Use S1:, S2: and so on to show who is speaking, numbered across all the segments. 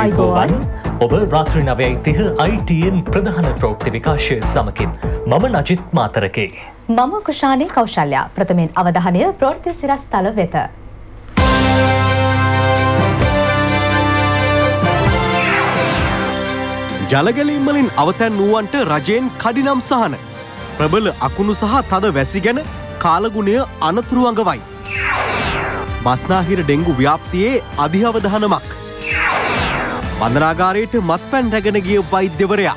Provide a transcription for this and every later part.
S1: අයිබෝවන් ඔබ රාත්‍රී නවයයි තිහ අයිටන් ප්‍රධාන ප්‍රෝක්ති විකාශය සමකින් මම නජිත් මාතරකේ.
S2: මම කුෂානය කෞශල්යා ප්‍රථමෙන් අවධානය ප්‍රෘති සිරස් තල වෙත.
S3: ජලගලින්මලින් අවතැන් වුවන්ට රජයෙන් කඩිනම් සහන. ප්‍රබල අකුණු සහ තද වැසි ගැන කාලගුණය අනතුරුවඟවයි. බස්නාහිර ඩෙංගු ව්‍යාප්තියේ අධිහවදහනමක්. බඳනාගාරයට මත්පැන් රැගෙන ගිය වෛද්‍යවරයා.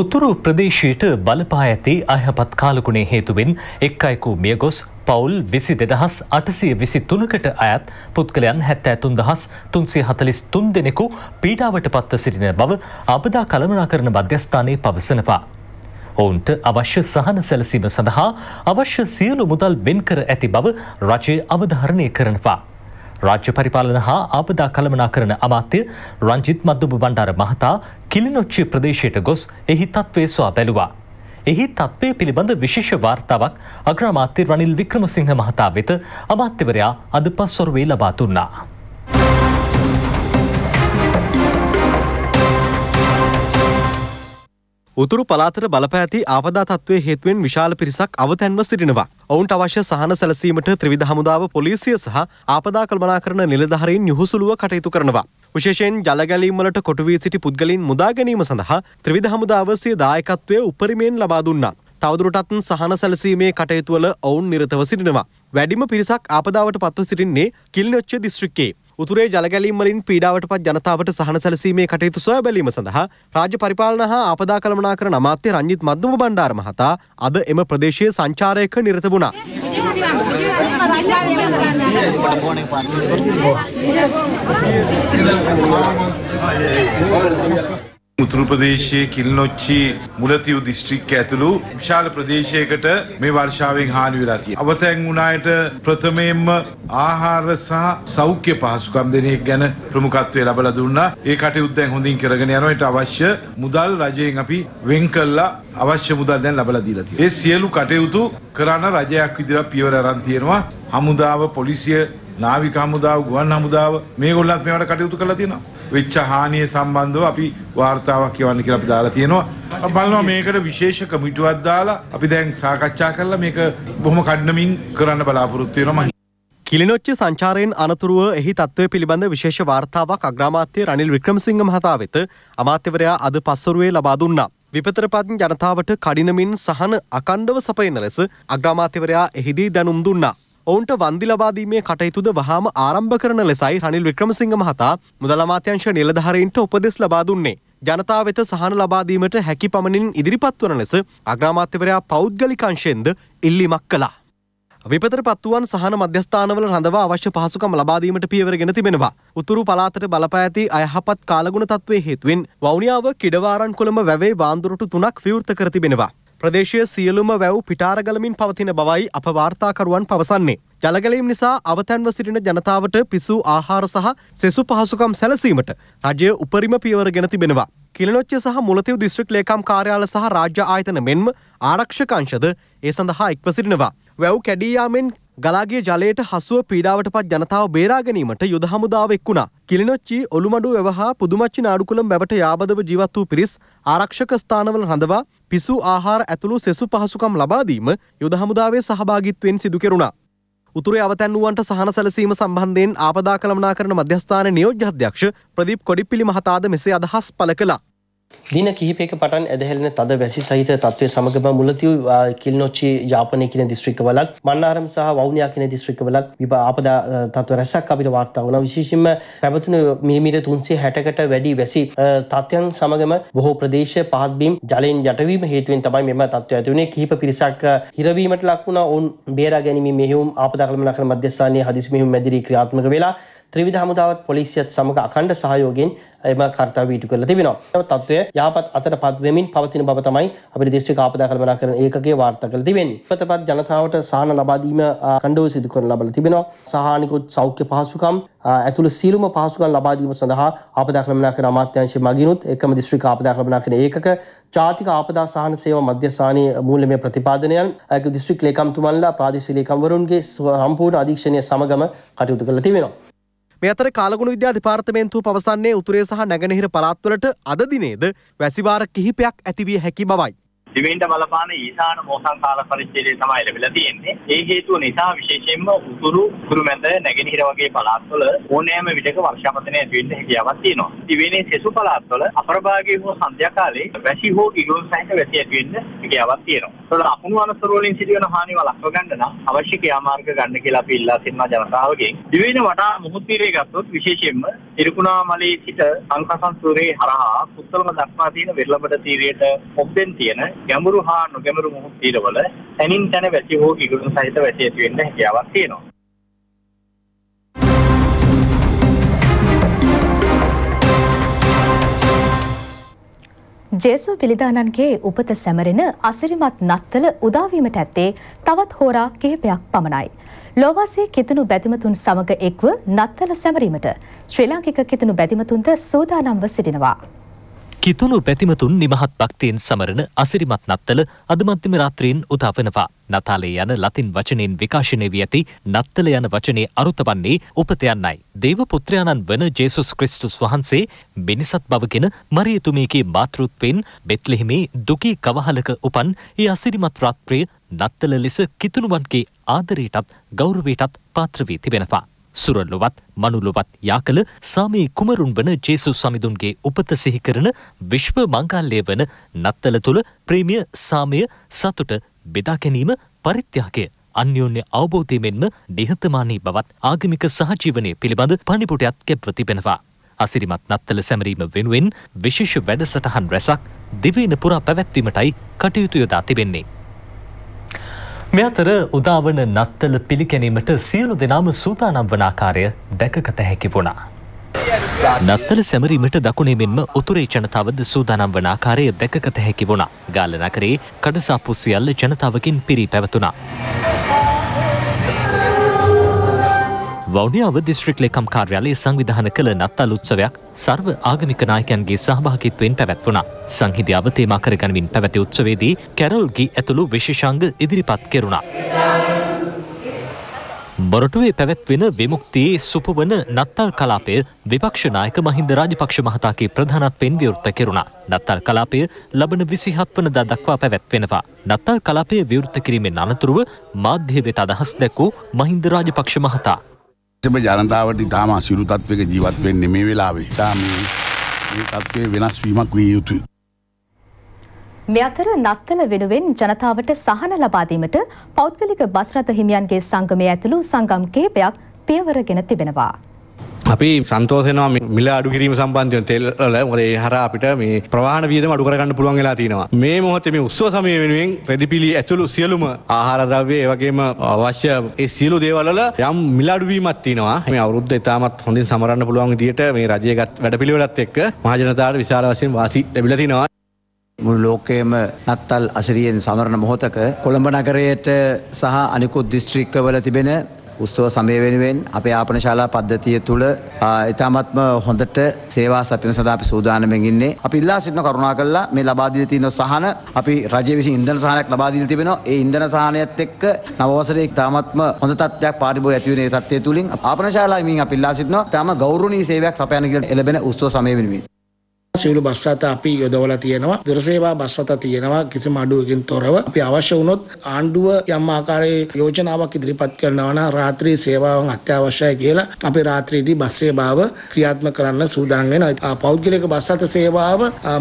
S3: උතුරු ප්‍රදේශයට බලපා ඇති
S1: අයහපත් කාලකුණේ හේතුවෙන් එක් අයකු මිය ගොස් පවුල් විසි දෙදහස් අටසිය විසි තුනකට අයත් පුද්ගලයන් හැත්තෑ තුන් දහස් තුන්සේ හතලිස් තුන් දෙනෙකු පීඩාවට පත්ව සිටින බව අපදා කළමනා කරන මධ්‍යස්ථානයේ පවසනවා. ඔවුන්ට අවශ්‍ය සහන සැලසීම සඳහා අවශ්‍ය සියලු මුදල් වෙන්කර ඇති බව රජය අවධාරණය කරනවා. රාජ්‍ය පරිපාලන හා ආපදා කළමනා කරන අමාත්‍ය රංජිත් මද්දුබ බණ්ඩාර මහතා කිලිනොච්චි ප්‍රදේශයට ගොස් එහි තත්ත්වය සොයා බැලුවා. එහි තත්ත්වය පිළිබඳ විශේෂ වාර්තාවක් අග්‍රාමාත්‍ය රනිල් වික්‍රමසිංහ මහතා වෙත අමාත්‍යවරයා අද පස්වරුවේ ලබා දුන්නා.
S3: උතුරු පලාතර බලපෑති ආපදා තත්ත්වය හේතුවෙන් විශාල පිරිසක් අවතැන්ව සිටිනවා. ඔවුන්ට අවශ්‍ය සහන සැලසීමට ත්‍රවිධ හමුදාව පොලිසිය සහ ආපදා කල්පනා කරන නිලධහරින් යුහුසුලුව කටයුතු කරනවා. විශේෂයෙන් ජලගැලීමලට කොටවී සිටි පුද්ගලින් මුදා ගැනීම සඳහා ත්‍රවිධ හමුදාවසිය දායකත්වය උපරිමයෙන් ලබා දුන්නා. තවදුරටත් සහන සැලසීමේ කටයුතුවල ඔවුන් නිරතව සිටිනවා. වැඩිම පිරිසක් ආපදාවට පත්ව සිටින්නේ කිල්නොච්ච දිස්ත්‍රික්කේ. උතුරේ ජලගැලීම්වලින් පීඩාවටපත් ජනතාවට සහන සැලසීමේ කටයුතු සොයා බැලීම සඳහා රාජ්‍ය පරිපාලන හා ආපදා කළමනාකරණ අමාත්‍ය රංජිත් මද්දුම බණ්ඩාර මහතා අද එම ප්‍රදේශයේ සංචාරයක නිරත වුණා.
S4: උතුරුපදේශයේ කිල්නොච්චි මුලතිව් දිස්ත්‍රික්ක ඇතුළු විශාල ප්‍රදේශයකට මේ වර්ෂාවෙන් හානි වෙලා තියෙනවා. අවතැන් වුණායට ප්‍රථමයෙන්ම ආහාර සහ සෞඛ්‍ය පහසුකම් දෙන එක ගැන ප්‍රමුඛත්වය ලබලා දුන්නා. ඒ කටයුතු දැන් හොඳින් කරගෙන යනවා. ඊට අවශ්‍ය මුදල් රජයෙන් අපි වෙන් කළා. අවශ්‍ය මුදල් දැන් ලබලා දීලා තියෙනවා. ඒ සියලු කටයුතු කරන රජයක් විදිහට පියවර අරන් තියෙනවා. හමුදාව පොලිසිය නාවික හමුදාව ගුවන් හමුදාව මේගොල්ලත් මේවට කටයුතු කරලා තියෙනවා. වෙච්ච හානිය සම්බන්ධව අපි වාර්තාවක් කියවන්න කියලා අපි දාලා තියෙනවා. බලනවා මේකට විශේෂ කමිටුවක් දාලා
S3: අපි දැන් සාකච්ඡා කරලා මේක බොහොම කඩනමින් කරන්න බලාපොරොත්තු වෙනවා මම. කිලිනොච්ච සංචාරයෙන් අනතුරුව එහි තත්ත්වය පිළිබඳ විශේෂ වාර්තාවක් අග්‍රාමාත්‍ය රනිල් වික්‍රමසිංහ මහතා වෙත අමාත්‍යවරයා අද පස්වරුවේ ලබා දුන්නා. විපතරපත් ජනතාවට කඩිනමින් සහන අකණ්ඩව සපයන ලෙස අග්‍රාමාත්‍යවරයා එහිදී දැනුම් දුන්නා. ඔවුන්ට වන්දි ලබාදීමේ කටයුතුද වහාම ආරම්භ කරන ලෙසයි රනිල් වික්‍රමසිංහ මහතා මුදල් අමාත්‍යංශ නිලධාරීන්ට උපදෙස් ලබා දුන්නේ. ජනතාව වෙත සහන ලබාදීමට හැකි පමණින් ඉදිරිපත් වන ලෙස අග්‍රාමාත්‍යවරයා පෞද්ගලික අංශයෙන්ද ඉල්ලීමක් කළා. විපතර පත්තුවන් සහන මධ්‍යස්ථානවල රඳවා අවශ්‍ය පහසුකම් ලබාදීමට පියවරගෙන තිබෙනවා. උතුරු පලාතට බලපෑති අයහපත් කාලගුණ තත්වේ හේතුවෙන් වෞනියාව කිඩවාරන් කොළඹ වැවේ වාන්දුරටු තුනක් විවෘත කර තිබෙනවා. ප්‍රදේශය සියලුම වැව් පිටාරගලමින් පවතින බවයි අප වාර්තාකරුවන් පවසන්නේ. ජලගැලීම් නිසා අවතැන්ව සිටින ජනතාවට පිසු ආහාර සහ සෙසු පහසුකම් සැලසීමට රජය උපරිම පියවර ගෙන තිබෙනවා. කිලනොච්ච සහ මුලතිව් දිස්ත්‍රික් ලේකම් කාර්යාල සහ රාජ්‍ය ආයතන මෙන්ම ආරක්ෂකංශද ඒ සඳහා එක්ව සිටිනවා. වැව් කැඩීයාමෙන් ගලාගේ ජලයට හසුව පීඩාවට පත් ජනතාව බේරාගැනීමට යුද හමුදාව එක් වුණා. කිලිනොච්චි ඔළුමඩු වැවහා පුදුමච්චි නාඩුකුළම් බැවට යාබදව ජීවත් වූ පිරිස් ආරක්ෂක ස්ථානවල රඳවා පිසු ආහාර ඇතුළු සෙසු පහසුකම් ලබාදීම යුද හමුදාවේ සහභාගිත්වයෙන් සිදු කෙරුණා. උතුරේ අවතැන් වූවන්ට සහන සැලසීම සම්බන්ධයෙන් ආපදා කළමනා කරන මධ්‍යස්ථාන නියෝජ්‍ය අධ්‍යක්ෂ ප්‍රදීප් කොඩිපිලි මහතාද මෙසේ
S5: අදහස් පළ කළා. දින කිහිපයක පටන් ඇදහෙලෙන තද වැසි සහිත තත්ත්වය සමගම මුලතිව් කිල්නොච්චි යාපනය කියන දිස්ත්‍රික්කවලත් මන්නාරම් සහ වවුනයා කියන දිස්ත්‍රික්කවලත් විබ ආපදා තත්ව රැසක් අපිට වාර්තා වන විශේෂෙන්ම පැවතුන මිලිමීට තුන්සේ හැටකට වැඩි වැසි තත්ත්වයන් සමගම බොහෝ ප්‍රදේශ පහත්බීම් ජලයෙන් යටවීම හේතුවෙන් තමයි මෙම තත්ත්ව ඇතිවුණේ කිහිප පිරිසක් හිරවීමට ලක්වුණ ඔවුන් බේරා ගැනීම මෙහෙුම් ආපදාකළමන කර මධ්‍යස්ථානයේ හදිසි මෙහුම් මැදිරී ක්‍රියාත්මක වෙලා ත්‍රිවිධ හමුදාවත් පොලිසියත් සමඟ අකණ්ඩ සහයෝගයෙන් එම කර්තව්‍ය ඉටු කරලා තිබෙනවා. ඒ තත්ත්වය යහපත් අතට පත්වෙමින් පවතින බව තමයි අපේ දිස්ත්‍රික් ආපදා කළමනාකරණ ඒකකයේ වාර්තා කළ තිබෙන්නේ. ප්‍රතිපත් ජනතාවට සහන ලබා දීම අඛණ්ඩව සිදු කරන ලබලා තිබෙනවා. සහානිකුත් සෞඛ්‍ය පහසුකම් ඇතුළු සියලුම පහසුකම් ලබා දීම සඳහා ආපදා කළමනාකරණ අමාත්‍යාංශය මගිනුත් එකම දිස්ත්‍රික් ආපදා කළමනාකරණ ඒකක ජාතික ආපදා සහන සේවා මධ්‍යස්ථානයේ මූල්‍යමය ප්‍රතිපාදනයන් දිස්ත්‍රික් ලේකම්තුමන්ලා ප්‍රාදේශීය ලේකම්වරුන්ගේ සම්පූර්ණ අධීක්ෂණය සමගම කටයුතු කරලා තිබෙනවා. මේ අතර කාලගුණ විද්‍යා දෙපාර්තමේන්තුව පවසන්නේ උතුරේ සහ නැගෙනහිර
S3: පළාත්වලට අද දිනේද වැසිවාර කිහිපයක් ඇති විය හැකි බවයි.
S6: දිවෙන්ට බලපාන ඊසාන මෝසන් කාල පරිච්ඡේදය තමයි ලැබිලා තියෙන්නේ. ඒ හේතුව නිසා විශේෂයෙන්ම උතුරු කුරුමැද නැගෙනහිර වගේ පළාත්වල ඕනෑම විටක වර්ෂාපතනය ඇති වෙන්න හැකියාවක් තියෙනවා. දිවෙනේ සෙසු පළාත්වල අපරභාගයේ හෝ සන්ධ්‍යා කාලේ වැසි හෝ ඉරුල් සහිත වැසි ඇති වෙන්න හැකියාවක් තියෙනවා. ඒතකොට අකුණු අනතුරු වලින් සිදුවන හානි වළක්ව ගන්න නම් අවශ්‍ය ක්‍රියාමාර්ග ගන්න කියලා අපි ඉල්ලා සිටිනවා ජනතාවගෙන්. දිවෙන වටා මුහුත් තීරය ගත්තොත් විශේෂයෙන්ම ඉරුකුණාමලේ සිට අංකසන් සූරේ හරහා උත්තරම දක්වා තියෙන වෙරළබඩ තීරයට ඔබෙන් තියෙන ගැඹුරු හා නොගැඹුරු මුහු තීරවල තනින් තන වැසි හෝ ඉගුරුන් සහිත වැසි ඇති වෙන්න හැකියාවක් තියෙනවා.
S2: ජේසු පිළිදානන්ගේ උපත සැමරෙන අසිරිමත් නත්තල උදාවීමට ඇත්තේ තවත් හෝරා කිහිපයක් පමණයි. ලෝවාසේ කිතුණු බැතිමතුන් සමග එක්ව නත්තල සැමරීමට ශ්‍රී ලාංකික කිතුණු බැතිමතුන්ද සූදානම්ව සිටිනවා.
S1: කිතුුණු පැතිමතුන් නිමහත් භක්තියෙන් සමරණ අසිරිමත් නත්තල අදමධ්‍යම රාත්‍රීන් උතාපනවා. නතාලේ යන ලතින් වචනයෙන් විකාශනය වී ඇති නත්තල යන වචනය අරුත වන්නේ උපතයන්නයි. දේව පුත්‍රයාණන් වන ජේසුස් ක්‍රිස්තුස් වහන්සේ මිනිසත් බවගෙන මරියතුමියගේ මාතෘත්වෙන් බෙත්ලෙහිමේ දුකී කවහලක උපන් ඒ අසිරිමත් රාත්‍රය නත්තල ලෙස කිතුළුවන්ගේ ආදරයටත් ගෞරවයටත් පාත්‍රවී තිබෙනවා. සුරලොවත් මනුලොවත් යාකල සාමී කුමරුන් වන ජේසු සමිඳුන්ගේ උපත සිහි කරන විශ්ව මංගල්‍යය වන නත්තල තුළ ප්‍රේමිය සාමය සතුට බෙදා ගැනීම පරිත්‍යාගය අන්‍යෝන්‍ය අවබෝධය මෙන්ම නිහතමානී බවත් ආගමික සහජීවනය පිළිබඳ පණිපුටයක් කැප්ව තිබෙනවා. අසිරිමත් නත්තල සැමරීම වෙනුවෙන් විශේෂ වැඩසටහන් රැසක් දිවේන පුරා පැවැත්වීමටයි කටයුතු යොදා තිබෙන්නේ. මෙ අතර උදාවන නත්තල පිළිකැනීමට සියලු දෙනාම සූතානම් වනාකාරය දැකගත හැකි වුණා. නත්තල සැමරීමට දකුණේ මෙන්ම උතුරේ ජනතාවද සූදානම් වන ආකාරය දැකගත හැකි වුණා. ගාල්ල නගරේ කඩසාප්පු සියල්ල ජනතාවකින් පිරී පැවතුණා. වෞනියාව දිස්ත්‍රික් ලේකම් කාර්යාලයේ සංවිධාන කළ නත්තල් උත්සවයක් සර්ව ආගමික නායකයන්ගේ සහභාගිත්වයෙන් පැවැත්වුණා. සංහිඳියාව තේමා කරගනිමින් පැවැති උත්සවයේදී කැරල් ගී ඇතුළු විශේෂාංග ඉදිරිපත් කෙරුණා. බොරටුවේ පැවැත්වෙන විමුක්තියේ සුපවන නත්තල් කලාපය විපක්ෂ නායක මහින්ද රාජපක්ෂ මහතාගේ ප්‍රධානත්වයෙන් විවෘත කෙරුණා. නත්තල් කලාපය ලබන 27 වනදා දක්වා පැවැත්වෙනවා. නත්තල් කලාපය විවෘත කිරීමෙන් අනතුරුව මාධ්‍ය වෙත අදහස් දැක්වූ මහින්ද රාජපක්ෂ මහතා
S4: එම ජනතාවට ඉතාම අසිරු තත්වක ජීවත් වෙන්නේ මේ වෙලාවේ. ඉතාම මේ තත්ත්වයේ වෙනස් වීමක් විය යුතුයි.
S2: මේ අතර නත්තල වෙනුවෙන් ජනතාවට සහන ලබා දීමට පෞද්ගලික බස් රථ හිමියන්ගේ සංගමය ඇතුළු සංගම් කිහිපයක් පියවරගෙන තිබෙනවා.
S3: අපි සන්තෝසනවා මිල අඩු කිරීම සම්බන්ධයෙන් තෙල්වල මොකද ඒ හරහා අපිට මේ ප්‍රවාහන වියදම අඩු කරගන්න පුළුවන් වෙලා තියෙනවා. මේ මොහොතේ මේ උත්සව සමය වෙනුවෙන් රෙදිපිලි ඇතුළු සියලුම ආහාර ද්‍රව්‍ය ඒ වගේම අවශ්‍ය ඒ සියලු දේවල් වල යම් මිල අඩු වීමක් තියෙනවා. මේ අවුරුද්ද ඉතාමත් හොඳින් සමරන්න පුළුවන් විදිහට මේ රජයේ ගත් වැඩපිළිවෙලත් එක්ක මහජනතාවට විශාල වශයෙන් වාසි ලැබිලා තිනවා. මුළු ලෝකයේම නත්තල් අසිරියෙන් සමරන මොහොතක කොළඹ නගරයට සහ අනිකුත් දිස්ත්‍රික්කවල තිබෙන උත්සව සමය වෙනුවෙන් අපේ ආපන ශාලා පද්ධතිය තුළ ඉතාමත්ම හොඳට සේවා සැපීම සඳහා අපි සූදානමින් ඉන්නේ. අපි ඉල්ලා සිටින කරුණා කළා මේ ලබා දීලා තියෙන සහන අපි රජය විසින් ඉන්ධන සහනයක් ලබා දීලා තිබෙනවා. ඒ ඉන්ධන සහනයත් එක්ක නවවසරේ ඉතාමත්ම හොඳ තත්ත්වයක් පාරිභෝගික ඇති වෙන ඒ තත්ත්වය තුළින්
S5: ආපන ශාලාවෙන් අපි ඉල්ලා සිටිනවා. තාම ගෞරවනීය සේවයක් සපයන කියලා එළබෙන උත්සව සමය වෙනුවෙන් සිවුරු බස් අත අපි යොදවලා තියෙනවා. දුරසේවා බස් අත තියෙනවා කිසිම අඩුවකින් තොරව. අපි අවශ්‍ය වුණොත් ආණ්ඩුව යම් ආකාරයේ යෝජනාවක් ඉදිරිපත් කරනවා නම් රාත්‍රී සේවාවන් අත්‍යවශ්‍යයි කියලා අපි රාත්‍රීදී බස් සේවාව ක්‍රියාත්මක කරන්න සූදානම් වෙනවා. පෞද්ගලික බස් අත සේවාව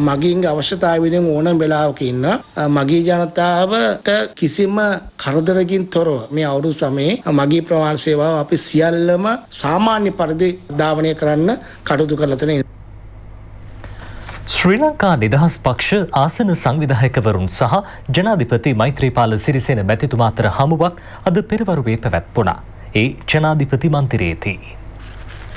S5: මගීන්ගේ අවශ්‍යතාවය වෙනුවෙන් ඕනම වෙලාවක ඉන්න මගී ජනතාවට කිසිම කරදරකින් තොරව මේ අවුරුදු සමයේ මගී ප්‍රවාහන සේවාව අපි සියල්ලම සාමාන්‍ය පරිදි ධාවනය කරන්න කටයුතු කරලා තියෙනවා.
S1: ශ්‍රී ලංකා නිදහස් පක්ෂ ආසන සංවිධායකවරුන් සහ ජනාධිපති මෛත්‍රීපාල සිරිසෙන මැතිතුමා අතර හමුවක් අද පෙරවරුවේ පැවැත්වුණා. ඒ ජනාධිපති මන්තිරයේදී.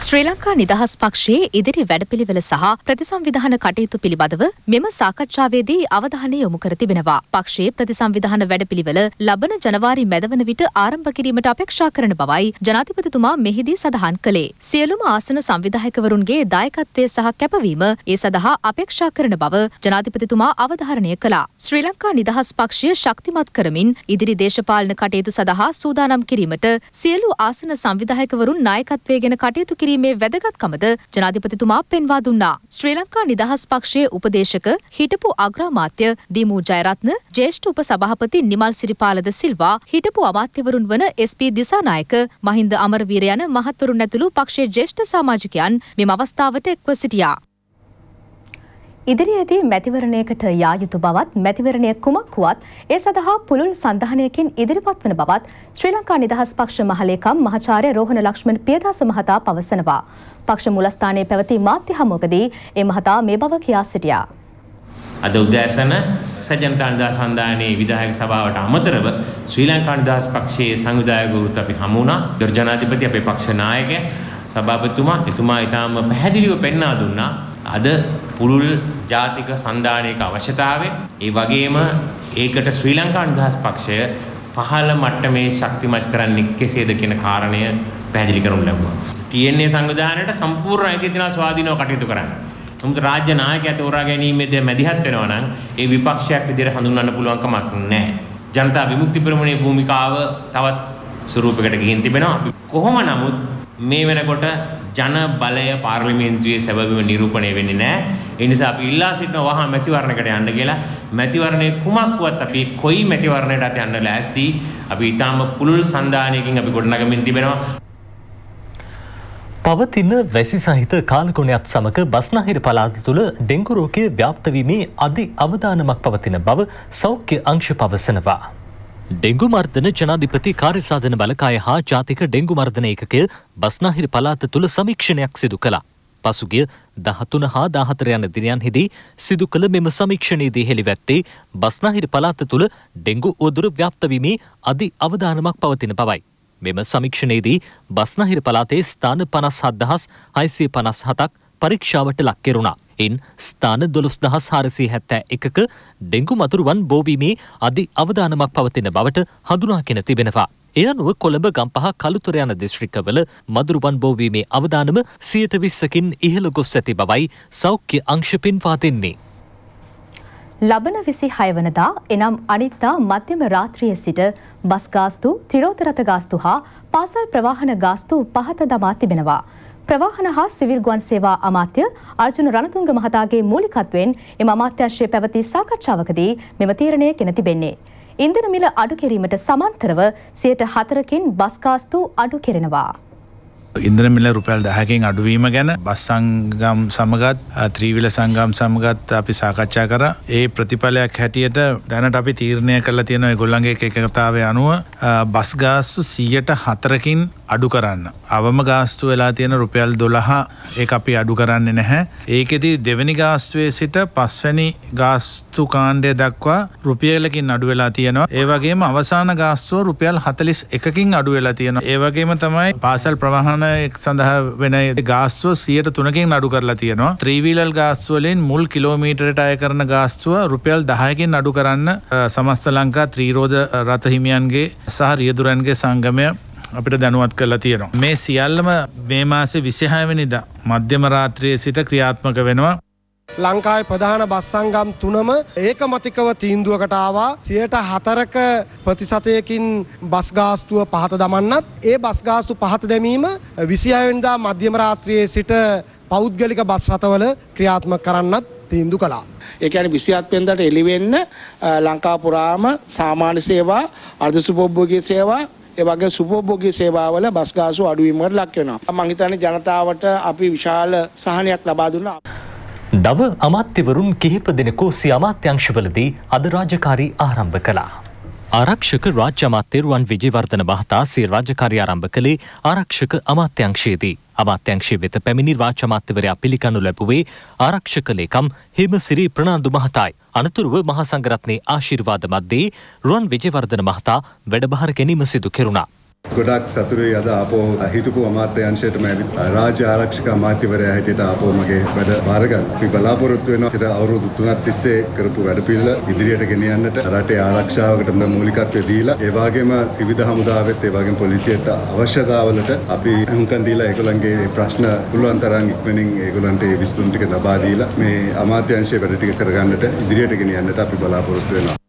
S2: ශ්‍රී ලංකා නිදහස් පක්ෂයේ ඉදිරි වැඩපිළිවෙල සහ ප්‍රතිසංවිධාන කටයුතු පිළිබඳව මෙම සාකච්ඡාවේදී අවධානය යොමු කර තිබෙනවා. පක්ෂයේ ප්‍රතිසංවිධාන වැඩපිළිවෙල ලබන ජනවාරි මැදවන විට ආරම්භ කිරීමට අපේක්ෂා කරන බවයි ජනාධිපතිතුමා මෙහිදී සඳහන් කළේ. සියලුම ආසන සංවිධායකවරුන්ගේ දායකත්වය සහ කැපවීම ඒ සඳහා අපේක්ෂා කරන බව ජනාධිපතිතුමා අවධාරණය කළා. ශ්‍රී ලංකා නිදහස් පක්ෂය ශක්තිමත් කරමින් ඉදිරි දේශපාලන කටයුතු සඳහා සූදානම් කිරීමට සියලු ආසන සංවිධායකවරුන් නායකත්වය ගැන කටයුතු කිරීමේ වැදගත්කමද ජනාධිපතිතුමා පෙන්වා දුන්නා. ශ්‍රී ලංකා නිදහස් පක්ෂයේ උපදේශක හිටපු අග්‍රාමාත්‍ය දීමු ජයරත්න, ජ්‍යෙෂ්ඨ උපසභාපති නිමල් සිරිපාලද සිල්වා, හිටපු අමාත්‍යවරුන් වන SP දිසානායක මහින්ද අමරවීර යන මහත්වරුන් ඇතුළු පක්ෂයේ ජ්‍යෙෂ්ඨ සමාජිකයන් මෙම අවස්ථාවට එක්ව සිටියා. ඉදිරි ඇති මැතිවරණයකට යා යුතු බවත් මැතිවරණය කුමක් වුවත් ඒ සඳහා පුළුල් සඳහනයකින් ඉදිරිපත් වන බවත් ශ්‍රී ලංකා නිදහස් පක්ෂ මහලේකම් මහාචාර්ය රෝහණ ලක්ෂ්මන් පියදාස මහතා පවසනවා. පක්ෂ මුලස්ථානයේ පැවති මාධ්‍ය හමුවකදී ඒ මහතා මේ බව කියා සිටියා.
S7: අද උදෑසන සජනතා නිදහස් සන්ධානයේ විධායක සභාවට අමතරව ශ්‍රී ලංකා නිදහස් පක්ෂයේ සංවිධායක ගුරුත් අපි හමු වුණා. ජර්ජනාධිපති අපේ පක්ෂ නායකයා සභාපතිතුමා එතුමා ඊටාම පැහැදිලිව පෙන්වා දුන්නා අද පුළුල් ජාතික සන්ධානයක අවශ්‍යතාවය ඒ වගේම ඒකට ශ්‍රී ලංකා නිදහස් පක්ෂය පහළ මට්ටමේ ශක්තිමත් කරන්නේ කෙසේද කියන කාරණය පැහැදිලි කරනු ලැබුවා. TNA සංවිධානයට සම්පූර්ණ අයිතිය දෙන ස්වාධීනව කටයුතු කරන්න. නමුත් රාජ්‍ය නායකයා තෝරා ගැනීමේදී මැදිහත් වෙනවා නම් ඒ විපක්ෂයක් විදිහට හඳුන්වන්න පුළුවන් කමක් නැහැ. ජනතා විමුක්ති පෙරමුණේ භූමිකාව තවත් ස්වරූපයකට ගිහින් තිබෙනවා. කොහොම නමුත් මේ වෙනකොට ජන බලය පාර්ලිමේන්තුවේ සැබවින්ම නිරූපණය වෙන්නේ නැහැ. ඒ නිසා අපි ඉල්ලා සිටින වහා මැතිවරණයකට යන්න කියලා මැතිවරණය කුමක්වත් අපි කොයි මැතිවරණයටත් යන්න ලෑස්ති. අපි ඊටාම පුළුල් සන්දානයකින් අපි ගොඩනගමින් තිබෙනවා.
S1: පවතින වැසි සහිත කාලකොණයක් සමග බස්නාහිර පලාත තුළ ඩෙංගු රෝගය ව්‍යාප්ත වීමේ අධි අවදානමක් පවතින බව සෞඛ්‍ය අංශ පවසනවා. ඩෙංගු මර්ධන ජනාධිපති කාර්යසාධන බලකාය හා ජාතික ඩෙංගු මර්ධන ඒකකය බස්නාහිර පලාත තුළ සමීක්ෂණයක් සිදු කළා. පසුගිය දහතුන හා දාහතර යන දිනයන්හිදී සිදු කළ මෙම සමීක්ෂණයේදී හෙළිවැත්තේ බස්නාහිර පලාත තුළ ඩෙංගු උදුර ව්‍යාප්තවීමේ අධි අවධානමක් පවතින බවයි. මෙම සමීක්ෂණයේදී බස්නාහිර පලාතේ ස්ථාන පනස් හත්දහස් හයිසිය පනස් හතක් පරීක්ෂාවට ලක් කෙරුණා. එන් ස්ථාන දොළොස් දහස් හාරසී හැත්තෑ එකක ඩෙංගු මතුරුවන් බෝවීමේ අධි අවධානමක් පවතින බවට හඳුනාගෙන තිබෙනවා. එය අනුව කොළඹ ගම්පහ කළුතොර යන දිස්ත්‍රික්කවල මදුරුවන් බෝවීමේ අවධානම සියයට විස්සකින් ඉහළ ගොස් ඇති බවයි සෞඛ්‍ය අංශ පින්වා දෙන්නේ.
S2: ලබන විසි හයවනදා එනම් අනිත්තා මධ්‍යම රාත්‍රිය සිට බස් ගාස්තු ත්‍රිරෝතරත ගාස්තු හා පාසල් ප්‍රවාහන ගාස්තු පහත දමා තිබෙනවා. ප්‍රවාහන හා සිවිල් ගුවන් සේවා අමාත්‍ය අර්ජුන රණතුංග මහතාගේ මූලිකත්වයෙන් එම අමාත්‍යංශයේ පැවති සාකච්ඡාවකදී මෙම තීරණය ගෙන තිබෙන්නේ. ඉන්ධන මිල අඩු කිරීමට සමාන්තරව සියයට හතරකින් බස් කාස්තු අඩු කෙරෙනවා.
S4: ඉන්ද්‍ර මිල රුපැල් දහකින් අඩුවීම ගැන බස් සංගම් සමගත් ත්‍රීවිල සංගම් සමගත් අපි සාකච්ඡා කර ඒ ප්‍රතිඵලයක් හැටියට දැනට අපි තීරණය කරලා තියෙන ගොල්ලන්ගේ එකකතාව අනුව බස්ගාස්සු සීයට හතරකින් අඩු කරන්න. අවම ගාස්තු වෙලා තියෙන රුපියල් දොළහා ඒ අපි අඩු කරන්නේ නැහැ. ඒකෙදී දෙවැනි ගාස්තුවේ සිට පස්වැනි ගාස්තු කාණ්ඩය දක්වා රුපියලකින් අඩු වෙලා තියෙනවා. ඒවගේම අවසාන ගාස්තුව රුපියල් හතලිස් එකකින් අඩු වෙලා තියෙනවා. ඒවගේම තමයි පාසල් ප්‍රවාහන සඳහා වෙන ගාස්තුව සියට තුනකින් අඩු කරලා තියෙනවා. ත්‍රීවීලල් ගාස්තුවලින් මුල් කිලෝමීටරට අය කරන ගාස්තුව රුපියල් දහයකින් අඩු කරන්න සමස්ත ලංකා ත්‍රීරෝධ රථහිමියන්ගේ සහ රියදුරන්ගේ සංගමය අපිට දැනුවත් කරලා තියෙනවා. මේ සියල්ලම මේ මාසේ විසිහයවැනිදා මධ්‍යම රාත්‍රියේ සිට ක්‍රියාත්මක වෙනවා.
S3: ලංකාවේ ප්‍රධාන බස් සංගම් තුනම ඒකමතිකව තීන්දුවකට ආවා. 104ක ප්‍රතිශතයකින් බස් ගාස්තුව පහත දමන්නත් ඒ බස් ගාස්තු පහත දැමීම 26 වෙනිදා මධ්‍යම රාත්‍රියේ සිට පෞද්ගලික බස් රථවල ක්‍රියාත්මක කරන්නත්
S5: තීන්දු කළා. ඒ කියන්නේ 27 වෙනිදාට එළි වෙන්න ලංකා පුරාම සාමාන්‍ය සේවා, අර්ධ සුපෝභෝගී සේවා, ඒ වගේ සුභෝපභෝගී සේවාවල බස් ගාසු අඩුවීමකට ලක් වෙනවා. මම හිතන්නේ ජනතාවට අපි විශාල සහනයක් ලබා දුන්නා.
S1: නව අමාත්‍යවරුන් කිහිප දෙනෙකු සිය අමාත්‍යංශවලදී අද රාජකාරී ආරම්භ කළා. ආරක්ෂක රාජ්‍ය අමාත්‍ය රුවන් විජේවර්ධන මහතා සිය රාජකාරී ආරම්භ කළේ ආරක්ෂක අමාත්‍යංශයේදී. අමාත්‍යංශය වෙත පැමිණි රාජ්‍ය අමාත්‍යවරයා පිළිගනු ලැබුවේ ආරක්ෂක ලේකම් හිමසිරි ප්‍රනාන්දු මහතායි. අනතුරුව මහා සංඝරත්නයේ ආශිර්වාද මැද්දේ රුවන් විජේවර්ධන මහතා වැඩබහර ගැනීම සිදු කෙරුණා.
S3: ගොඩක් සතුරුයි අද අපෝ හිටපු අමාත්‍යංශයටම ඇවිත් රාජ්‍ය ආරක්ෂක අමාත්‍යවරයා හැටියට අපෝ මගේ වැඩ බාරගන්න. අපි බලාපොරොත්තු වෙනවා ඊට අවුරුදු 3ක් තිස්සේ කරපු වැඩපිළිවෙල ඉදිරියට ගෙන යන්නට රටේ ආරක්ෂාවකටම මූලිකත්වය දීලා ඒ වගේම ත්‍රිවිධ හමුදාවෙත් ඒ වගේම පොලිසියට අවශ්‍යතාවලට අපි හුම්කන් දීලා ඒගොල්ලන්ගේ ප්‍රශ්න පුළුවන් තරම් ඉක්මනින් ඒගොල්ලන්ට ඒ විසඳුම් ටික ලබා දීලා මේ
S2: අමාත්‍යංශයේ වැඩ ටික කරගන්නට ඉදිරියට ගෙන යන්නට අපි බලාපොරොත්තු වෙනවා.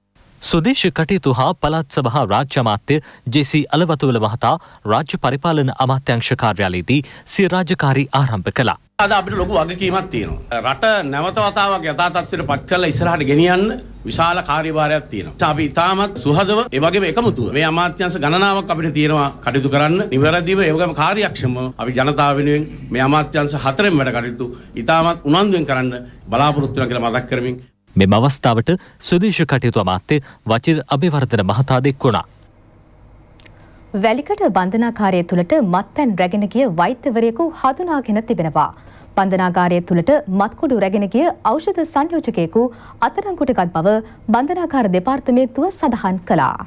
S1: සුදේශ කටයුතු හා පළත් සභහා රාජ්‍යමාත්‍ය ජෙසි අලවතුවල මහතා රාජ්‍ය පරිපාලන අමාත්‍යංශ කාර්යාලයේදී සිය රාජකාරී ආරම්භ කළා.
S7: අද අපිට ලොකු වගකීමක් තියෙනවා. රට නැවත වතාවක් යථා තත්ත්වයට පත් කරලා ඉස්සරහට ගෙනියන්න විශාල කාර්යභාරයක් තියෙනවා. අපි ඉතාමත් සුහදව ඒ වගේම එකමුතුව මේ අමාත්‍යාංශ ගණනාවක් අපිට තියෙනවා කටයුතු කරන්න. නිවැරදිව ඒ වගේම කාර්යක්ෂමව අපි ජනතාව වෙනුවෙන් මේ අමාත්‍යාංශ හතරෙන් වැඩ කටයුතු ඉතාමත් උනන්දුවෙන් කරන්න බලාපොරොත්තු වෙනවා කියලා මතක් කරමින්
S1: මෙම අවස්ථාවට සුදේශ කටයුතු අමාත්‍ය වචිර අභිවර්ධන මහතා දෙක්වුණා.
S2: වැලිකට බන්ධනාකාරය තුළට මත්පැන් රැගෙන ගිය වෛද්‍යවරයෙකු හඳුනාගෙන තිබෙනවා. බන්ධනාගාරය තුළට මත්කුඩු රැගෙන ගිය ඖෂධ සංයෝජකයෙකු අත්අඩංගුවට ගත් බව බන්ධනාකාර දෙපාර්තමේන්තුව සඳහන් කළා.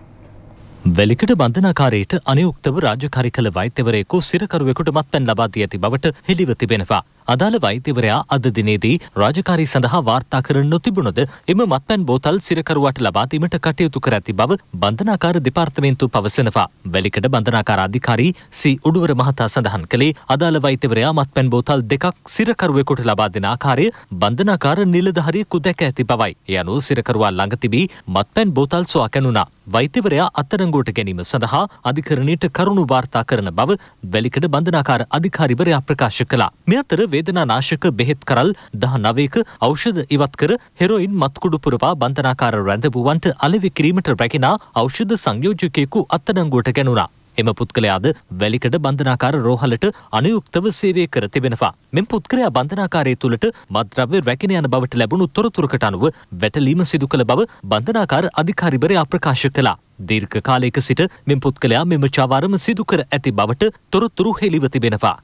S1: වැලිකට බන්ධනාකාරයට අනයුක්තව රාජකාරි කළ වෛත්‍යවරයෙකු සිරකරුවෙකුට මත්පැන් ලබා දී ඇති බවට හෙළිව තිබෙනවා. අදාළ වෛද්‍යවරයා අද දිනේදී රාජකාරී සඳහා වාර්තා කර නොතිබුණද එම මත්පැන් බෝතල් සිරකරුවාට ලබා දීමට කටයුතු කර ඇති බව බන්ධනාකාර දෙපාර්තමේන්තුව පවසනවා. වැලිකඩ බන්ධනාකාර අධිකාරී සී උඩුවර මහතා සඳහන් කළේ අදාළ වෛද්‍යවරයා මත්පැන් බෝතල් දෙකක් සිරකරුවෙකුට ලබා දෙන ආකාරය බන්ධනාකාර නිලධාරියෙකු දැක ඇති බවයි. ඒ අනුව සිරකරුවා ළඟ තිබී මත්පැන් බෝතල් සොයා කැණුනා. වෛද්‍යවරයා අත්අඩංගුවට ගැනීම සඳහා අධිකරණයට කරුණු වාර්තා කරන බව වැලිකඩ බන්ධනාකාර අධිකාරිවරයා ප්‍රකාශ කළා. මේ අතර වේදනානාශක බෙහෙත් කරල් දහ නවයක ඖෂධ ඉවත් කර හෙරොයින් මත්කුඩු පුරවා බන්ධනාකාර රැඳවුවන්ට අලෙවි කිරීමට රැකිනා ඖෂධ සංයෝජකයෙකු අත්අඩංගුවට ගැනුණා. එම පුද්ගලයාද වැලිකඩ බන්ධනාකාර රෝහලට අනයුක්තව සේවය කර තිබෙනවා. මෙම පුද්ගලයා බන්ධනාකාරය තුළට මද්‍රව්‍ය රැගෙන යන බවට ලැබුණු තොරතුරකට අනුව වැටලීම සිදු කළ බව බන්ධනාකාර අධිකාරිවරයා ප්‍රකාශ කළා. දීර්ඝ කාලයක සිට මෙම පුද්ගලයා මෙම චාවාරම සිදු කර ඇති බවට තොරතුරු හෙළිව තිබෙනවා.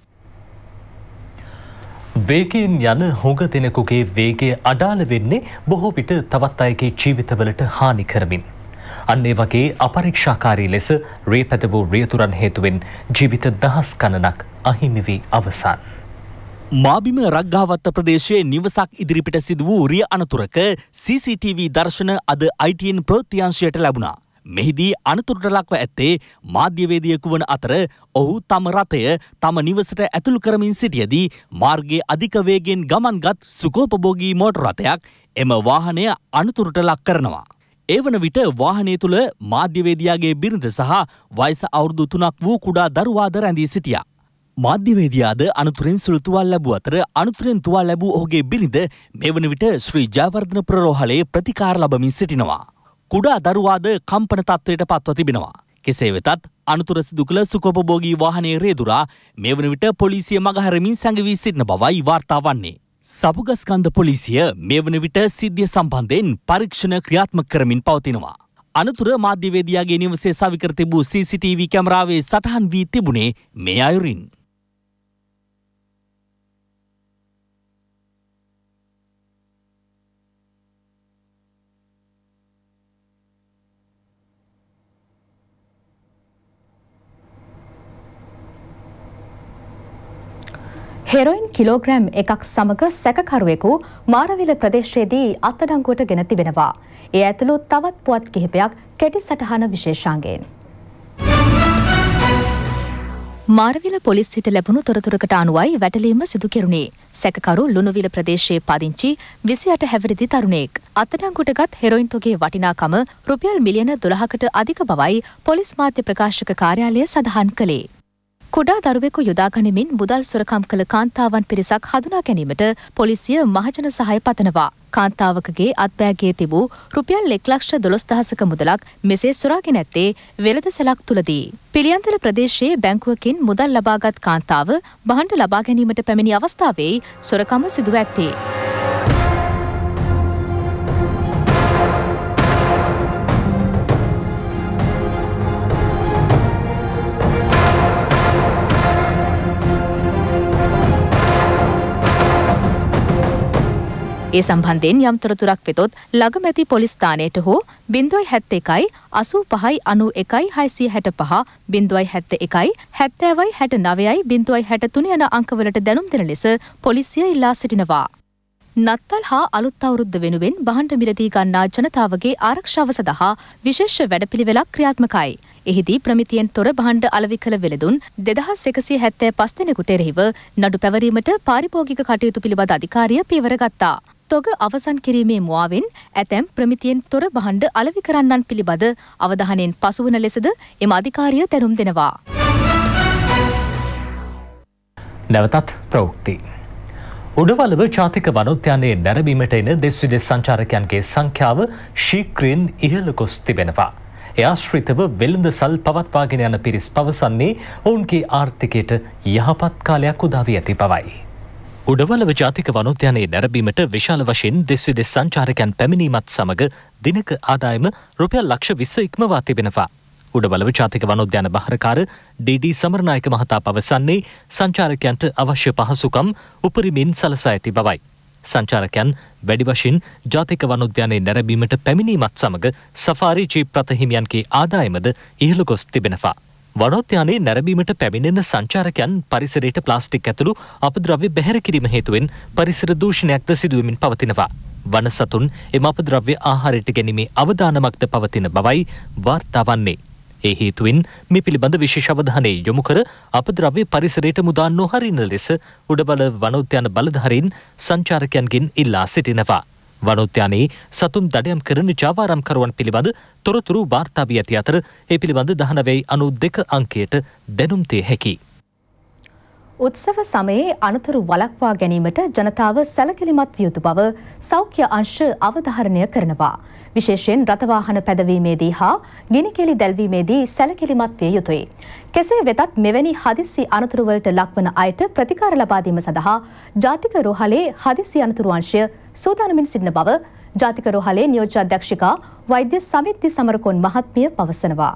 S1: වේගයෙන් යන හොඟ දෙනෙකුගේ වේගය අඩාල වෙන්නේ බොහෝ විට තවත් අයගේ ජීවිතවලට හානි කරමින්. අන්නේ වගේ අපරීක්ෂාකාරී ලෙස රේපැද වූ රියතුරන් හේතුවෙන් ජීවිත දහස් ගණනක් අහිමි වී අවසන්. මාබිම රක්ගාවත්ත ප්‍රදේශයේ නිවසක් ඉදිරිපිට සිදු
S6: වූ රිය අනතුරක CCTV දර්ශන අද ITN ප්‍රෘතියංශයට ලැබුණා. මෙහිදී අනතුරට ලක්ව ඇත්තේ මාධ්‍යවේදියෙකු වන අතර ඔහු තම රථය තම නිවසට ඇතුළු කරමින් සිටියදී මාර්ගයේ අධික වේගෙන් ගමන්ගත් සුකෝපභෝගී මෝටර් රථයක් එම වාහනය අනතුරට ලක් කරනවා. ඒ වන විට වාහනය තුළ මාධ්‍යවේදියාගේ බිරිඳ සහ වයස අවුරුදු තුනක් වූ කුඩා දරුවාද රැඳී සිටියා. මාධ්‍යවේදයාද අනතුරෙන් සුළුතුවල් ලැබූ අතර අනතුරෙන් තුවල් ලැබූ ඔහුගේ බිරිඳ මෙවන විට ශ්‍රී ජයවර්ධන ප්‍රරෝහලයේ ප්‍රතිකාර ලබමින් සිටිනවා. කුඩා දරුවාද කම්පන තත්ත්වයට පත්ව තිබෙනවා. කෙසේ වෙතත් අනතුර සිදු කළ සුකොපභෝගී වාහනයේ රේදුරා මේ වන විට පොලිසිය මගහැරමින් සැඟවී සිටින බවයි වාර්තා වන්නේ. සපුගස්කන්ධ පොලිසිය මේ වන විට සිද්ධිය සම්බන්ධයෙන් පරීක්ෂණ ක්‍රියාත්මක කරමින් පවතිනවා. අනතුර මාධ්‍යවේදයාගේ නිවසේ සවිකර තිබූ CCTV කැමරාවේ සටහන් වී තිබුණේ මේ අයුරින්.
S2: හෙරොයින් කිලෝග්‍රෑම් එකක් සමග සැකකරුවෙකු මාරවිල ප්‍රදේශයේදී අත්අඩංගුවට ගෙන තිබෙනවා. ඒ ඇතුළු තවත් පුවත් කිහිපයක් කෙටි සටහන විශේෂාංගයෙන්. මාර්විල පොලිස්සිට ලැබුණු තොරතුරකට අනුවයි වැටලීම සිදු කෙරුණේ. සැකකරු ලුණුවිල ප්‍රදේශයේ පදිංචි විසියට හැවිරිදි තරුණයෙක්. අත්තඩංගුටගත් හෙරොයින් තොගේ වටිනාකම රුපියල් මිලියන දොළහකට අධික බවයි පොලිස් මාධ්‍ය ප්‍රකාශක කාර්යාලය සඳහන් කළේ. කුඩා දරුවෙකු යොදාගනිමින් මුදල් සොරකම් කළ කාන්තාවන් පිරිසක් හඳුනා ගැනීමට පොලිසිය මහජන සහය පතනවා. කාන්තාවකගේ අත්බෑගේ තිබූ රුපියල් එක්ලක්ෂ දොළොස් දහසක මුදලක් මෙසේ සොරාගෙන ඇත්තේ වෙළඳ සැලක් තුළදී. පිළියන්තර ප්‍රදේශයේ බැංකුවකින් මුදල් ලබාගත් කාන්තාව බහණ්ඩ ලබා ගැනීමට පැමිණි අවස්ථාවේ සොරකම සිදුව ඇත්තේ. ඒ සම්බන්ධයෙන් යම් තොරතුරක් වෙතොත් ළගමැති පොලිස් ස්ථානයට හෝ බිඳුවයි හැත්ත එකයි අසූ පහයි අනු එකයි හයිසිය හැට පහ බිඳුවයි හැත්ත එකයි හැත්තෑවයි හැට නවයයි බිඳුවයි හැට තුන යන අංකවලට දැනුම් දෙන ලෙස පොලිසිය ඉල්ලා සිටිනවා. නත්තල් හා අලුත් අවුරුද්ධ වෙනුවෙන් බහන්ඩ මිලදී ගන්නා ජනතාවගේ ආරක්ෂාව සඳහා විශේෂ වැඩපිළිවෙලක් ක්‍රියාත්මකයි. එහිදී ප්‍රමිතියෙන් තොර බහන්ඩ අලවි කළ වෙළදුන් දෙදහස් එකසිය හැත්තෑ පස් දෙනෙකුට එරෙහිව නඩු පැවරීමට පාරිභෝගික කටයුතු පිළිබඳ අධිකාරිය පියවර ගත්තා. තොග අවසන් කිරීමේ මුවාවෙන් ඇතැම් ප්‍රමිතියෙන් තොර බහණ්ඩ අලවි කරන්නන් පිළිබඳ අවධානයෙන් පසුවන ලෙසද එම අධිකාරිය තැනුම් දෙනවා.
S1: නැවතත් ප්‍රවෘත්ති. උඩවලව ජාතික වනෝද්‍යානයේ නැරඹීමට එන දෙස් විදෙස් සංචාරකයන්ගේ සංඛ්‍යාව ශීක්‍රයෙන් ඉහළ ගොස් තිබෙනවා. එය ආශ්‍රිතව වෙළඳ සල් පවත්වාගෙන යන පිරිස් පවසන්නේ ඔවුන්ගේ ආර්ථිකයට යහපත් කාලයක් උදාවී ඇති බවයි. උඩවලව ජාතික වනෝද්‍යානයේ නැරබීමට විශාල වශයෙන් දෙස්වි දෙස් සංචාරකයන් පැමිණීමත් සමඟ දිනක ආදායම රුපියල් ලක්ෂ විස්ස ඉක්මවා තිබෙනවා. උඩවලව ජාතික වනෝද්‍යාන භාරකාර ඩීඩී සමරණයක මහතා පවසන්නේ සංචාරකයන්ට අවශ්‍ය පහසුකම් උපරිමින් සලසා ඇති බවයි. සංචාරකයන් වැඩි වශයෙන් ජාතික වනෝද්‍යානයේ නැරබීමට පැමිණීමත් සමඟ සෆාරි ජීප් ප්‍රතහිමියන්ගේ ආදායමද ඉහළ ගොස් තිබෙනවා. වනෝද්‍යානයේ නැරඹීමට පැමිණෙන සංචාරකයන් පරිසරයට ප්ලාස්ටික් ඇතුළු අපද්‍රව්‍ය බැහැර කිරීම හේතුවෙන් පරිසර දූෂණයක්ද සිදුවමින් පවතිනවා. වන සතුන් එම අපද්‍රව්‍ය ආහාරයට ගැනීමේ අවධානමක්ද පවතින බවයි වාර්තා වන්නේ. ඒ හේතුවෙන් මේ පිළිබඳ විශේෂ අවධානය යොමු කර අපද්‍රව්‍ය පරිසරයට මුදා නොහරින ලෙස උඩබල වනෝද්‍යාන බලධාරීන් සංචාරකයන්ගෙන් ඉල්ලා සිටිනවා. වනෝද්‍යානයේ සතුන් දඩයම් කරන ජාවාරම්කරුවන් පිළිබඳ තොරතුරු වාර්තා වී ඇති අතර ඒ පිළිබඳ දහනවැයි අනු දෙක අංකයට දැනුම්තේ හැකි.
S2: උත්සව සමයේ අනතුරු වලක්වා ගැනීමට ජනතාව සැලකිලිමත් විය යුතු බව සෞඛ්‍ය අංශ අවධාරණය කරනවා. විශේෂයෙන් රථවාහන පැදවීමේදී හා ගිනිකෙලි දැල්වීමේදී සැලකිලිමත් විය යුතුයි. කෙසේ වෙතත් මෙවැනි හදිසි අනතුරු වලට ලක්වන අයට ප්‍රතිකාර ලබා දීම සඳහා ජාතික රෝහලේ හදිසි අනතුරු අංශය සූදානමින් සිටින බව ජාතික රෝහලේ නියෝජ්‍ය අධ්‍යක්ෂිකා වෛද්‍ය සමිත්ති සමරකොන් මහත්මිය පවසනවා.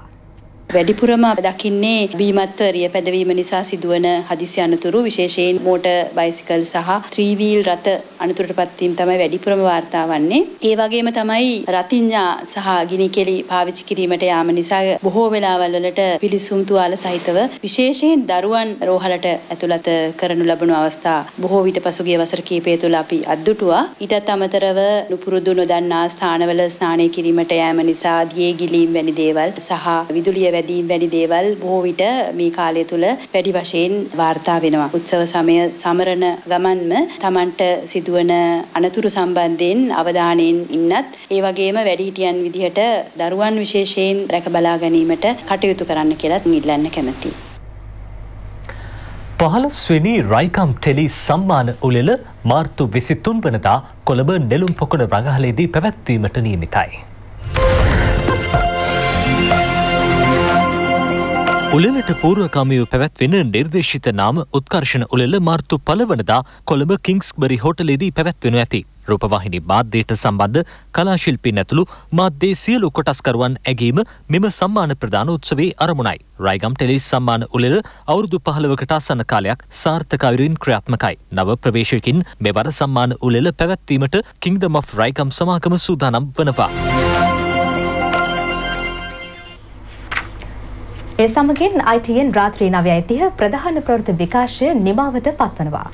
S2: වැඩිපුරම දකින්නේ බීමත්වරිය පැදවීම නිසා සිදුවන හදිසි අනතුරු විශේෂයෙන් මෝටර් බයිසිකල් සහ ත්‍රීවීල් රථ අනතුරට පත්වීම තමයි වැඩිපුරම වාර්තා වන්නේ. ඒ වගේම තමයි රතිඤ්ඤා සහ ගිනිකෙලි පාවිච්චි කිරීමට යාම නිසා බොහෝ වෙලාවල් වලට පිලිසුම් තුවාල සහිතව විශේෂයෙන් දරුවන් රෝහලට ඇතුළත කරනු ලබන අවස්ථා බොහෝ විට පසුගිය වසර කිහිපය තුළ අපි අත්දුටුවා. ඊටත් අමතරව නුපුරුදු නොදන්නා ස්ථානවල ස්නානය කිරීමට යාම නිසා දියේ ගිලීම් වැනි දේවල් සහ විදුලිය වැදීම් වැනි දේවල් බොහෝ විට මේ කාලය තුල වැඩි වශයෙන් වාර්තා වෙනවා. උත්සව සමය සමරන ගමන්ම Tamanට සිදුවන අනතුරු සම්බන්ධයෙන් අවධානයෙන් ඉන්නත් ඒ වගේම වැඩිහිටියන් විදිහට දරුවන් විශේෂයෙන් රැක බලා ගැනීමට කටයුතු කරන්න කියලත් ඉල්ලන්න කැමතියි.
S1: පහළොස්වෙනි රයිකම් ටෙලි සම්මාන උළෙල මාර්තු විසි තුන්වනතා කොළඹ නෙළුම් පොකොඩ රඟහලේදී පැවැත්වීමට නියමිතයි. උලෙලට පූර්වකාමීව පැවැත්වෙන නිර්දේශිත නාම උත්කර්ෂණ උලෙල මාර්තු පලවනදා කොළඹ කිංස්බරි හෝටලේදී පැවැත්වෙනු ඇති. රූපවාහිනි මාධ්‍යයට සම්බන්ධ කලාශිල්පීන් ඇතුළු මාධ්‍යයේ සියලු කොටස්කරුවන් ඇගීම මෙම සම්මාන ප්‍රධාන උත්සවේ අරමුණයි. රයිගම් ටෙලිස් සම්මාන උලෙල අවුරුදු පහළවකට අසන්න කාලයක් සාර්ථකවිරුවෙන් ක්‍රියාත්මකයි. නව ප්‍රවේශයකින් මෙවර සම්මාන උලෙල පැවැත්වීමට කිංගඩම් of රයිකම් සමාගම සූදානම් වනවා.
S2: ඒ සමගින් ITN රාත්‍රී 9:30 ප්‍රධාන ප්‍රවෘත්ති විකාශය නිමාවට පත්වනවා.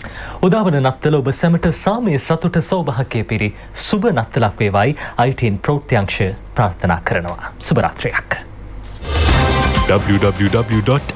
S1: උදාවන නත්තල ඔබ සැමට සාමයේ සතුට සෞභාග්‍ය පිරි සුබ නත්තලක් වේවායි ITN ප්‍රවෘත්තිංශය ප්‍රාර්ථනා කරනවා. සුබ රාත්‍රියක්.
S4: www.itnnews.lk